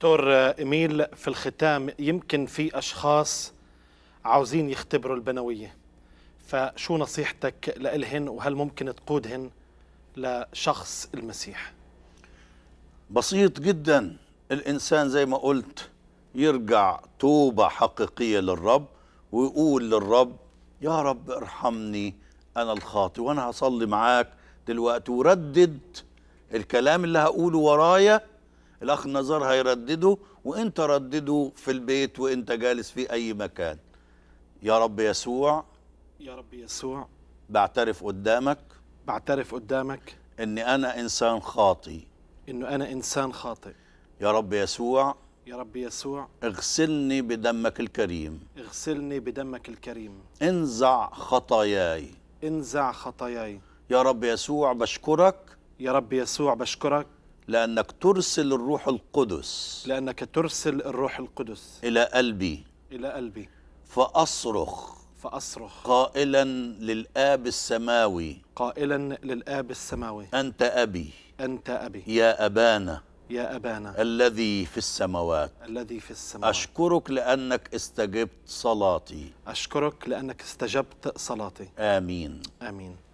دكتور إميل في الختام يمكن في أشخاص عاوزين يختبروا البنوية فشو نصيحتك لإلهن وهل ممكن تقودهن لشخص المسيح بسيط جدا الإنسان زي ما قلت يرجع توبة حقيقية للرب ويقول للرب يا رب ارحمني أنا الخاطئ وأنا هصلي معاك دلوقتي وردد الكلام اللي هقوله ورايا الاخ نزار هيردده وانت ردده في البيت وانت جالس في اي مكان يا رب يسوع يا رب يسوع بعترف قدامك بعترف قدامك اني انا انسان خاطي انه انا انسان خاطئ يا رب يسوع يا رب يسوع اغسلني بدمك الكريم اغسلني بدمك الكريم انزع خطاياي انزع خطاياي يا رب يسوع بشكرك يا رب يسوع بشكرك لأنك ترسل الروح القدس لأنك ترسل الروح القدس إلى قلبي إلى قلبي فأصرخ فأصرخ قائلا للآب السماوي قائلا للآب السماوي أنت أبي أنت أبي يا أبانا يا أبانا الذي في السماوات الذي في السماوات أشكرك لأنك استجبت صلاتي أشكرك لأنك استجبت صلاتي آمين آمين